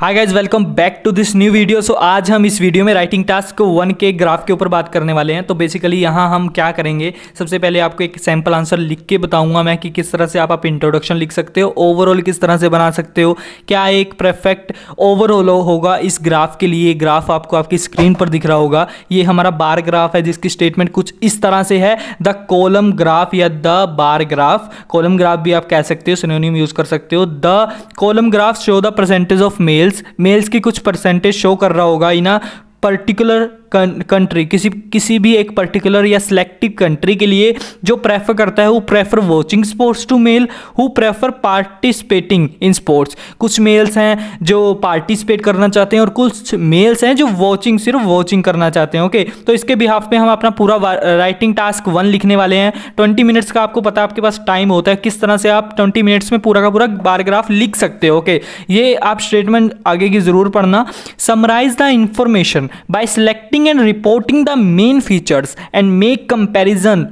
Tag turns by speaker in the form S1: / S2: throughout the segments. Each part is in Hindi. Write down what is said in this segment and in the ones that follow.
S1: hi guys welcome back to this new video so आज हम इस वीडियो में राइटिंग टास्क वन के ग्राफ के ऊपर बात करने वाले हैं तो बेसिकली यहाँ हम क्या करेंगे सबसे पहले आपको एक सैम्पल आंसर लिख के बताऊंगा मैं कि किस तरह से आप आप इंट्रोडक्शन लिख सकते हो ओवरऑल किस तरह से बना सकते हो क्या एक परफेक्ट ओवरऑल होगा इस ग्राफ के लिए ग्राफ आपको आपकी स्क्रीन पर दिख रहा होगा ये हमारा बार ग्राफ है जिसकी स्टेटमेंट कुछ इस तरह से है द कोलम ग्राफ या the bar graph column graph भी आप कह सकते हो सोनोनियम यूज कर सकते हो the column graph show the percentage of male males males की कुछ परसेंटेज शो कर रहा होगा इन अ पर्टिकुलर कंट्री किसी किसी भी एक पर्टिकुलर या सिलेक्टिव कंट्री के लिए जो प्रेफर करता है वो prefer watching sports to male who prefer participating in sports कुछ मेल्स हैं जो पार्टिसिपेट करना चाहते हैं और कुछ मेल्स हैं जो वॉचिंग सिर्फ वॉचिंग करना चाहते हैं ओके तो इसके बिहाफ में हम अपना पूरा राइटिंग टास्क वन लिखने वाले हैं ट्वेंटी मिनट्स का आपको पता है आपके पास टाइम होता है किस तरह से आप ट्वेंटी मिनट्स में पूरा का पूरा बारग्राफ लिख सकते हो ओके ये आप स्टेटमेंट आगे की ज़रूर पढ़ना summarise the information by selecting collecting and reporting the main features and make comparison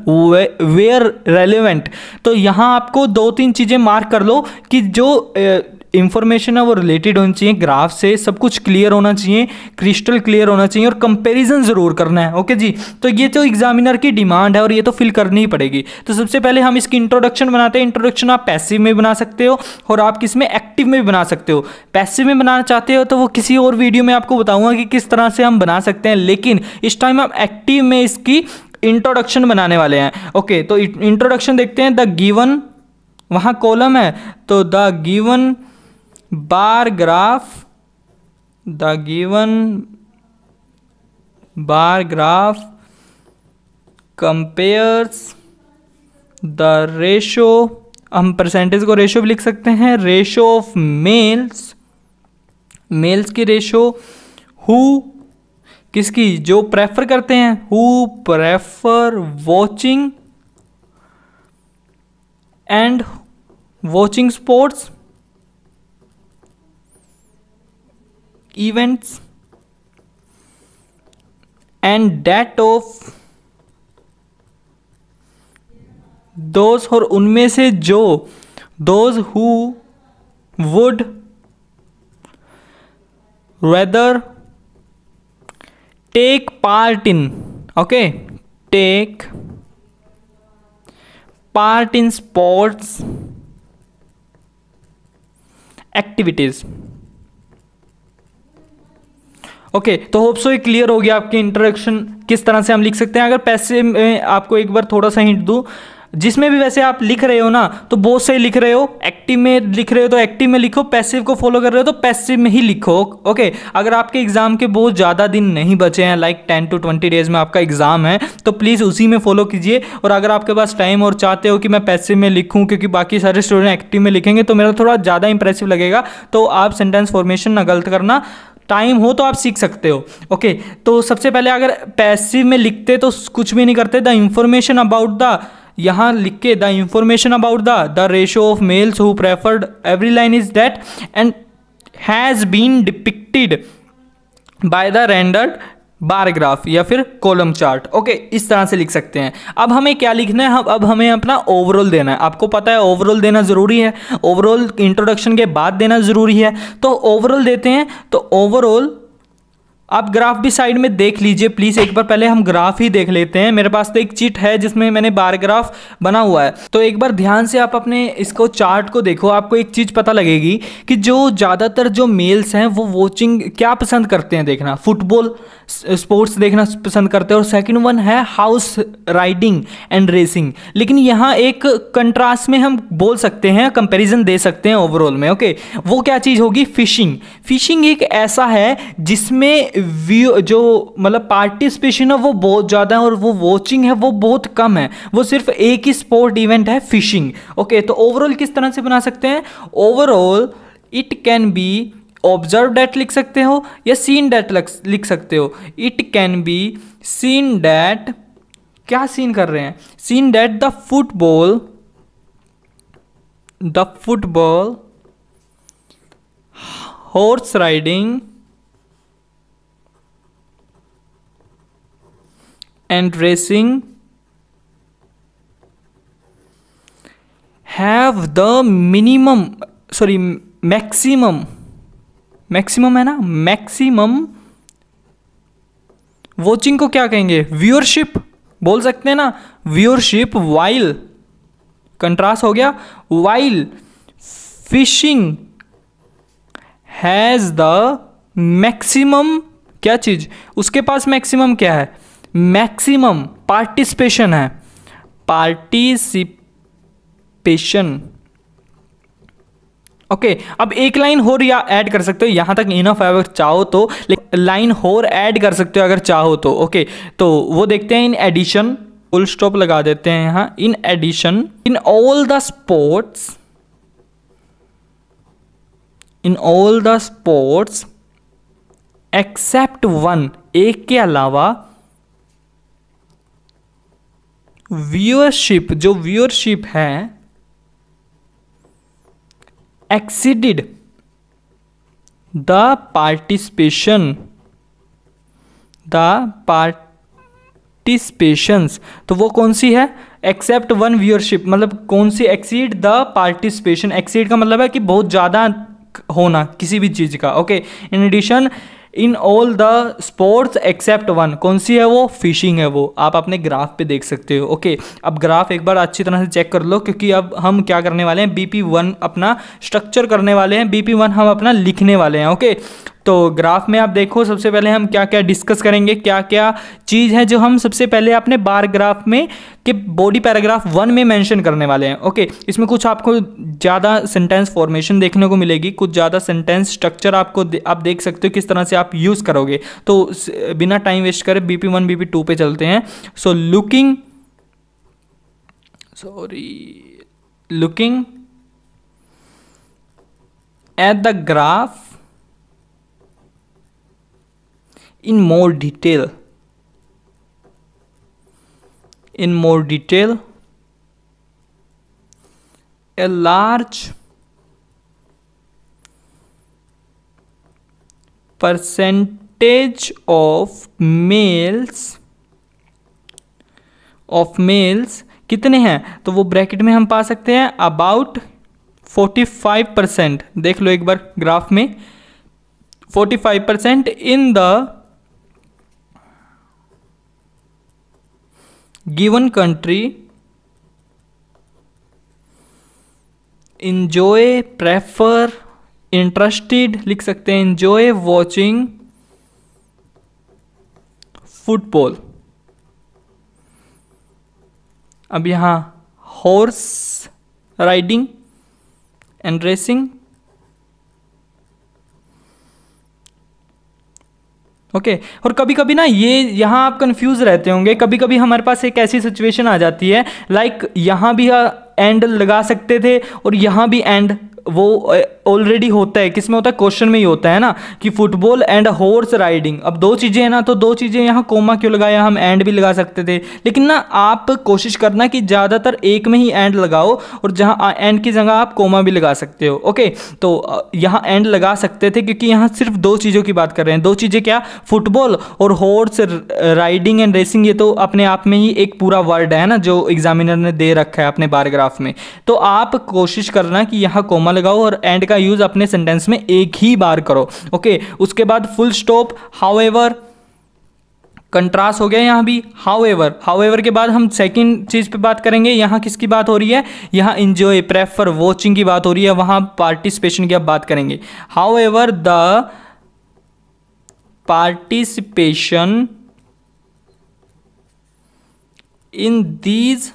S1: where relevant तो यहाँ आपको दो तीन चीज़ें मार्क कर लो कि जो इन्फॉर्मेशन है वो रिलेटेड होनी चाहिए ग्राफ से सब कुछ क्लियर होना चाहिए क्रिस्टल क्लियर होना चाहिए और कंपेरिजन ज़रूर करना है ओके जी तो ये तो एग्जामिनर की डिमांड है और ये तो फिल करनी ही पड़ेगी तो सबसे पहले हम इसकी इंट्रोडक्शन बनाते हैं इंट्रोडक्शन आप पैसिव में बना सकते हो और आप किस में एक्टिव में भी बना सकते हो पैसिव में बनाना चाहते हो तो वो किसी और वीडियो में आपको बताऊंगा कि किस तरह से हम बना सकते हैं लेकिन इस टाइम आप एक्टिव में इसकी इंट्रोडक्शन बनाने वाले हैं ओके तो इंट्रोडक्शन देखते हैं द गिवन वहाँ कॉलम है तो the given bar graph the given bar graph compares the ratio हम परसेंटेज को रेशो भी लिख सकते हैं रेशो ऑफ मेल्स मेल्स की रेशो हु किसकी जो प्रेफर करते हैं who prefer watching and watching sports events and that of those or उनमें से जो those who would rather take part in okay take part in sports activities okay तो होप सो ये क्लियर हो गया आपके इंट्रोडक्शन किस तरह से हम लिख सकते हैं अगर पैसे में आपको एक बार थोड़ा सा हिंट दूँ जिसमें भी वैसे आप लिख रहे हो ना तो बहुत सही लिख रहे हो एक्टिव में लिख रहे हो तो एक्टिव में लिखो पैसिव को फॉलो कर रहे हो तो पैसिव में ही लिखो ओके अगर आपके एग्जाम के बहुत ज़्यादा दिन नहीं बचे हैं like ten to twenty days में आपका एग्जाम है तो प्लीज़ उसी में फॉलो कीजिए और अगर आपके पास टाइम और चाहते हो कि मैं पैसिव में लिखूँ क्योंकि बाकी सारे स्टूडेंट एक्टिव में लिखेंगे तो मेरा थोड़ा ज़्यादा इंप्रेसिव लगेगा तो आप सेंटेंस फॉर्मेशन ना गलत करना टाइम हो तो आप सीख सकते हो ओके तो सबसे पहले अगर पैसिव में लिखते तो कुछ भी नहीं करते द इंफॉर्मेशन अबाउट द यहाँ लिख के the information about the the ratio of males who preferred every line is that and has been depicted by the rendered bar graph या फिर कॉलम चार्ट ओके इस तरह से लिख सकते हैं अब हमें क्या लिखना है अब हमें अपना ओवरऑल देना है आपको पता है ओवरऑल देना ज़रूरी है ओवरऑल इंट्रोडक्शन के बाद देना ज़रूरी है तो ओवरऑल देते हैं तो ओवरऑल आप ग्राफ भी साइड में देख लीजिए प्लीज़ एक बार पहले हम ग्राफ ही देख लेते हैं मेरे पास तो एक चिट है जिसमें मैंने बार ग्राफ बना हुआ है तो एक बार ध्यान से आप अपने इसको चार्ट को देखो आपको एक चीज़ पता लगेगी कि जो ज़्यादातर जो मेल्स हैं वो वॉचिंग क्या पसंद करते हैं देखना फुटबॉल स्पोर्ट्स देखना पसंद करते हैं और सेकेंड वन है हाउस राइडिंग एंड रेसिंग लेकिन यहाँ एक कंट्रास्ट में हम बोल सकते हैं कंपेरिजन दे सकते हैं ओवरऑल में ओके वो क्या चीज़ होगी फिशिंग फिशिंग एक ऐसा है जिसमें व्यू जो मतलब पार्टिसिपेशन है वो बहुत ज़्यादा है और वो वॉचिंग है वो बहुत कम है वो सिर्फ एक ही स्पोर्ट इवेंट है फिशिंग ओके तो ओवरऑल किस तरह से बना सकते हैं overall it can be observe that लिख सकते हो या सीन डैट लिख सकते हो it can be seen that क्या सीन कर रहे हैं seen that the football the football horse riding and racing have the minimum sorry maximum maximum है ना मैक्सिमम वॉचिंग को क्या कहेंगे व्यूअरशिप बोल सकते हैं ना व्यूअरशिप वाइल कंट्रास्ट हो गया while fishing has the maximum क्या चीज़ उसके पास मैक्सिमम क्या है मैक्सिमम पार्टिसिपेशन है पार्टिसिपेशन ओके okay, अब एक लाइन होर या ऐड कर सकते हो यहां तक इनफ है अगर चाहो तो लाइन होर ऐड कर सकते हो अगर चाहो तो ओके okay, तो वो देखते हैं इन एडिशन फुल स्टॉप लगा देते हैं यहां in addition in all the sports in all the sports except one एक के अलावा व्यूअरशिप जो व्यूअरशिप है exceeded the participation the participations तो वो कौन सी है एक्सेप्ट वन व्यूअरशिप मतलब कौन सी एक्सीड द पार्टिसिपेशन एक्सीड का मतलब है कि बहुत ज़्यादा होना किसी भी चीज़ का okay in addition in all the sports except one कौन सी है वो फिशिंग है वो आप अपने ग्राफ पे देख सकते हो ओके अब ग्राफ एक बार अच्छी तरह से चेक कर लो क्योंकि अब हम क्या करने वाले हैं बी पी वन अपना स्ट्रक्चर करने वाले हैं बी पी वन हम अपना लिखने वाले हैं ओके तो ग्राफ में आप देखो सबसे पहले हम क्या क्या डिस्कस करेंगे क्या क्या चीज़ है जो हम सबसे पहले अपने बार ग्राफ में के बॉडी पैराग्राफ वन में मेंशन करने वाले हैं ओके इसमें कुछ आपको ज़्यादा सेंटेंस फॉर्मेशन देखने को मिलेगी कुछ ज़्यादा सेंटेंस स्ट्रक्चर आपको दे, आप देख सकते हो किस तरह से आप यूज़ करोगे तो बिना टाइम वेस्ट करे B P one B P two पे चलते हैं so looking sorry looking at the graph in more detail in more detail a large percentage of males of males कितने हैं तो वो ब्रैकेट में हम पा सकते हैं अबाउट 45 परसेंट देख लो एक बार ग्राफ में 45 percent in the given country enjoy prefer interested लिख सकते हैं इंजॉय वॉचिंग फुटबॉल अब यहां horse riding and racing okay और कभी कभी ना ये यहाँ आप कंफ्यूज रहते होंगे कभी कभी हमारे पास एक ऐसी सिचुएशन आ जाती है लाइक like यहाँ भी एंड uh, लगा सकते थे और यहाँ भी एंड वो ऑलरेडी होता है किसमें होता है क्वेश्चन में ही होता है ना कि फुटबॉल एंड हॉर्स राइडिंग अब दो चीज़ें हैं ना तो दो चीज़ें यहाँ कोमा क्यों लगाया हम एंड भी लगा सकते थे लेकिन ना आप कोशिश करना कि ज़्यादातर एक में ही एंड लगाओ और जहाँ एंड की जगह आप कोमा भी लगा सकते हो ओके तो यहाँ एंड लगा सकते थे क्योंकि यहाँ सिर्फ दो चीज़ों की बात कर रहे हैं दो चीज़ें क्या फुटबॉल और हॉर्स राइडिंग एंड रेसिंग ये तो अपने आप में ही एक पूरा वर्ड है ना जो एग्जामिनर ने दे रखा है अपने बारग्राफ में तो आप कोशिश करना कि यहाँ कोमा लगाओ और एंड का यूज़ अपने सेंटेंस में एक ही बार करो ओके उसके बाद full stop however contrast हो गया यहाँ भी हाउ एवर हाउ एवर के बाद हम सेकेंड चीज़ पे बात करेंगे यहाँ किसकी बात हो रही है यहाँ इंजॉय प्रेफर वॉचिंग की बात हो रही है वहाँ पार्टिसिपेशन की आप बात करेंगे however the participation in these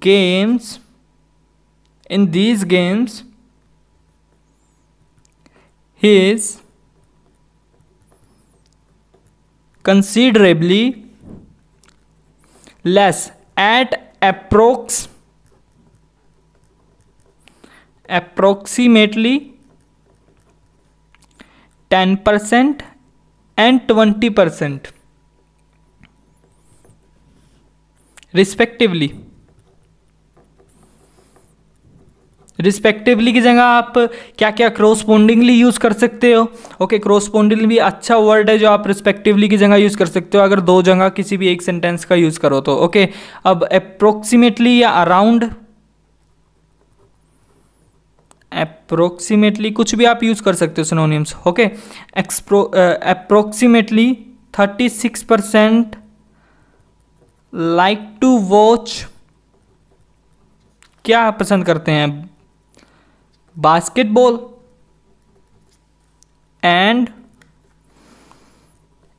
S1: games in these games he is considerably less at approx approximately 10% and 20% respectively respectively की जगह आप क्या क्या क्रोसपोंडिंगली यूज़ कर सकते हो ओके क्रोसपोंडिंग भी अच्छा वर्ड है जो आप रिस्पेक्टिवली की जगह यूज़ कर सकते हो अगर दो जगह किसी भी एक सेंटेंस का यूज़ करो तो ओके अब अप्रोक्सीमेटली या अराउंड अप्रोक्सीमेटली कुछ भी आप यूज़ कर सकते हो सिनोनिम्स ओके एक्सप्रो approximately thirty six percent like to watch क्या पसंद करते हैं basketball and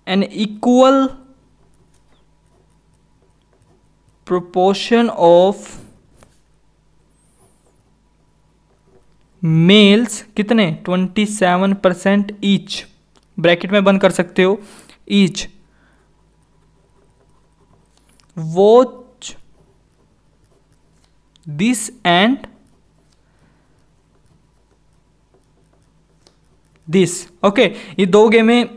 S1: an equal proportion of males कितने twenty seven percent each bracket में बंद कर सकते हो each watch this and this okay ये दो गेमें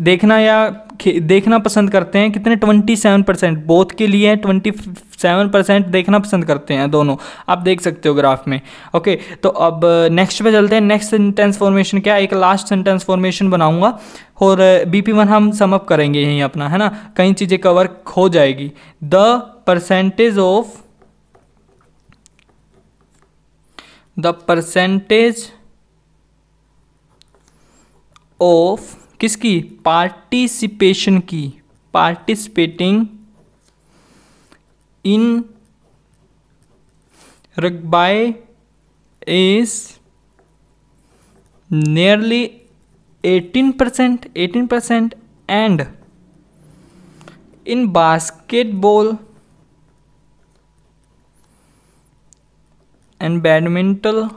S1: देखना या देखना पसंद करते हैं कितने 27 परसेंट बोथ के लिए 27 परसेंट देखना पसंद करते हैं दोनों आप देख सकते हो ग्राफ में ओके okay, तो अब नेक्स्ट uh, पे चलते हैं नेक्स्ट सेंटेंस फॉर्मेशन क्या एक लास्ट सेंटेंस फॉर्मेशन बनाऊंगा और बी पी वन हम समअप करेंगे यहीं अपना है ना कई चीज़ें कवर हो जाएगी the percentage of the percentage of किसकी पार्टिसिपेशन की participating in rugby is nearly eighteen percent eighteen percent and in basketball and badminton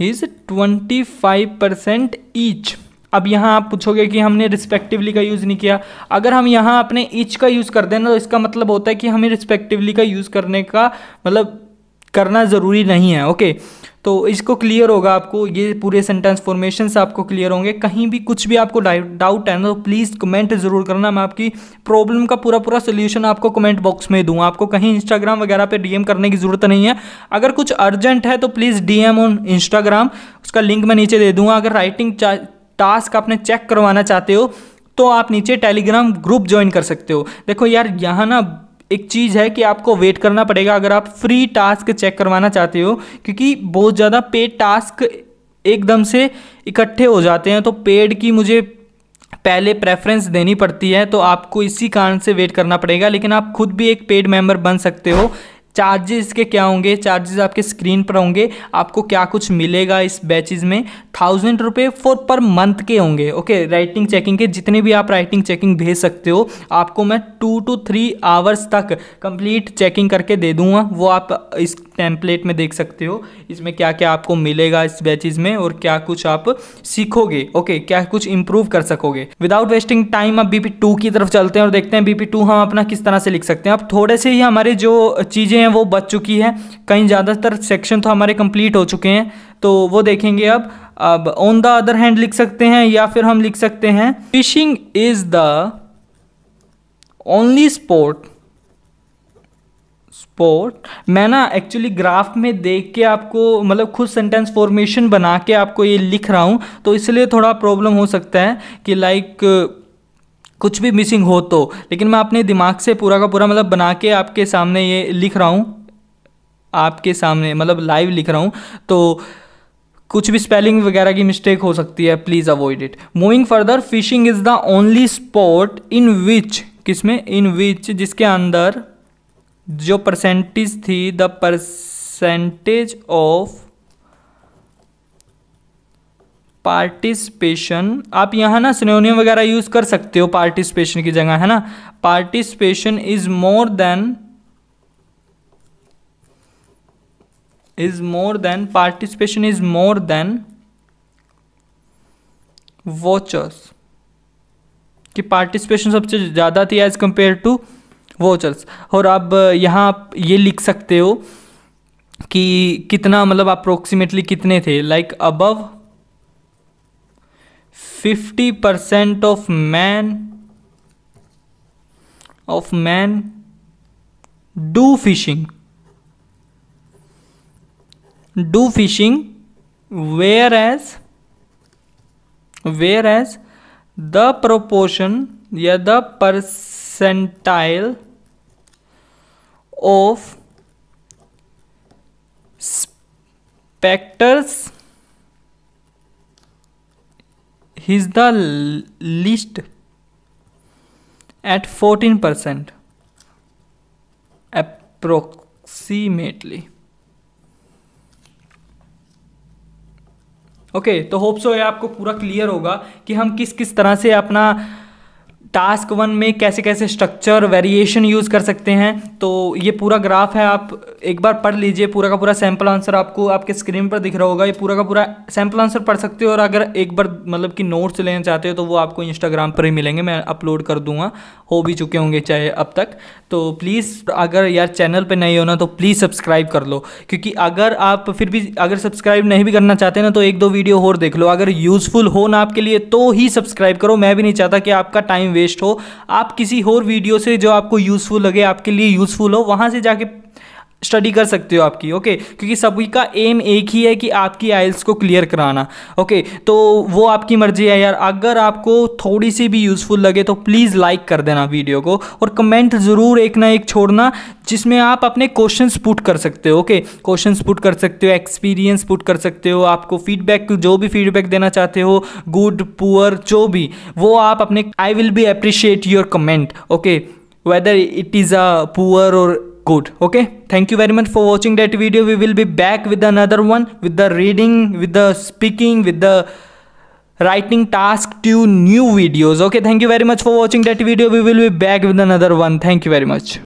S1: is twenty five percent each अब यहाँ आप पूछोगे कि हमने रिस्पेक्टिवली का यूज़ नहीं किया अगर हम यहाँ अपने ईच का यूज़ कर देना तो इसका मतलब होता है कि हमें रिस्पेक्टिवली का यूज़ करने का मतलब करना ज़रूरी नहीं है ओके तो इसको क्लियर होगा आपको ये पूरे सेंटेंस फॉर्मेशन से आपको क्लियर होंगे कहीं भी कुछ भी आपको डाउट है ना तो प्लीज़ कमेंट ज़रूर करना मैं आपकी प्रॉब्लम का पूरा पूरा सोल्यूशन आपको कमेंट बॉक्स में दूँ आपको कहीं इंस्टाग्राम वगैरह पे डीएम करने की ज़रूरत नहीं है अगर कुछ अर्जेंट है तो प्लीज़ एम ऑन इंस्टाग्राम उसका लिंक मैं नीचे दे दूँगा अगर राइटिंग टास्क आपने चेक करवाना चाहते हो तो आप नीचे टेलीग्राम ग्रुप ज्वाइन कर सकते हो देखो यार यहाँ ना एक चीज़ है कि आपको वेट करना पड़ेगा अगर आप फ्री टास्क चेक करवाना चाहते हो क्योंकि बहुत ज़्यादा पेड टास्क एकदम से इकट्ठे हो जाते हैं तो पेड की मुझे पहले प्रेफरेंस देनी पड़ती है तो आपको इसी कारण से वेट करना पड़ेगा लेकिन आप खुद भी एक पेड मेंबर बन सकते हो चार्जेस के क्या होंगे चार्जेस आपके स्क्रीन पर होंगे आपको क्या कुछ मिलेगा इस बैचेज में थाउजेंड रुपये फॉर पर मंथ के होंगे ओके राइटिंग चेकिंग के जितने भी आप राइटिंग चेकिंग भेज सकते हो आपको मैं टू टू थ्री आवर्स तक कंप्लीट चेकिंग करके दे दूंगा वो आप इस टेम्पलेट में देख सकते हो इसमें क्या क्या आपको मिलेगा इस बैचेज में और क्या कुछ आप सीखोगे ओके क्या कुछ इंप्रूव कर सकोगे विदाउट वेस्टिंग टाइम अब बीपी टू की तरफ चलते हैं और देखते हैं बीपी टू हम अपना किस तरह से लिख सकते हैं अब थोड़े से ही हमारे जो चीज़ें हैं वो बच चुकी है कहीं ज़्यादातर सेक्शन तो हमारे कंप्लीट हो चुके हैं तो वो देखेंगे अब अब ऑन द अदर हैंड लिख सकते हैं या फिर हम लिख सकते हैं fishing is the only sport port मैं ना एक्चुअली ग्राफ में देख के आपको मतलब खुद सेंटेंस फॉर्मेशन बना के आपको ये लिख रहा हूँ तो इसलिए थोड़ा प्रॉब्लम हो सकता है कि लाइक कुछ भी मिसिंग हो तो लेकिन मैं अपने दिमाग से पूरा का पूरा मतलब बना के आपके सामने ये लिख रहा हूँ आपके सामने मतलब लाइव लिख रहा हूँ तो कुछ भी स्पेलिंग वगैरह की मिस्टेक हो सकती है please avoid it moving further fishing is the only spot in which किस में इन विच जिसके अंदर जो परसेंटेज थी द परसेंटेज ऑफ पार्टिसिपेशन आप यहाँ ना सिनोनियम वगैरह यूज़ कर सकते हो पार्टिसिपेशन की जगह है ना participation is more than is more than participation is more than watchers की पार्टिसिपेशन सबसे ज़्यादा थी एज कंपेयर टू वाउचर्स और आप यहाँ आप ये लिख सकते हो कि कितना मतलब अप्रोक्सीमेटली कितने थे like above fifty percent of man of man do fishing do fishing whereas whereas the proportion या the percentile of specters is the least at 14 percent approximately okay okay, तो होप सो ये आपको पूरा क्लियर होगा कि हम किस किस तरह से अपना टास्क वन में कैसे कैसे स्ट्रक्चर वेरिएशन यूज़ कर सकते हैं तो ये पूरा ग्राफ है आप एक बार पढ़ लीजिए पूरा का पूरा सैम्पल आंसर आपको आपके स्क्रीन पर दिख रहा होगा ये पूरा का पूरा सैम्पल आंसर पढ़ सकते हो और अगर एक बार मतलब कि नोट्स लेना चाहते हो तो वो आपको इंस्टाग्राम पर ही मिलेंगे मैं अपलोड कर दूंगा हो भी चुके होंगे चाहे अब तक तो प्लीज़ अगर यार चैनल पर नहीं हो ना तो प्लीज़ सब्सक्राइब कर लो क्योंकि अगर आप फिर भी अगर सब्सक्राइब नहीं भी करना चाहते ना तो एक दो वीडियो और देख लो अगर यूज़फुल हो ना आपके लिए तो ही सब्सक्राइब करो मैं भी नहीं चाहता कि आपका टाइम वेस्ट वेस्ट हो आप किसी और वीडियो से जो आपको यूज़फुल लगे आपके लिए यूज़फुल हो वहाँ से जाके स्टडी कर सकते हो आपकी ओके क्योंकि सभी का एम एक ही है कि आपकी आइल्स को क्लियर कराना ओके तो वो आपकी मर्जी है यार अगर आपको थोड़ी सी भी यूज़फुल लगे तो प्लीज़ लाइक कर देना वीडियो को और कमेंट ज़रूर एक ना एक छोड़ना जिसमें आप अपने क्वेश्चन पुट कर सकते हो ओके क्वेश्चन पुट कर सकते हो एक्सपीरियंस पुट कर सकते हो आपको फीडबैक जो भी फीडबैक देना चाहते हो गुड पुअर जो भी वो आप अपने I will be appreciate your comment okay whether it is a poor और good okay thank you very much for watching that video we will be back with another one with the reading with the speaking with the writing task to new videos okay thank you very much for watching that video we will be back with another one thank you very much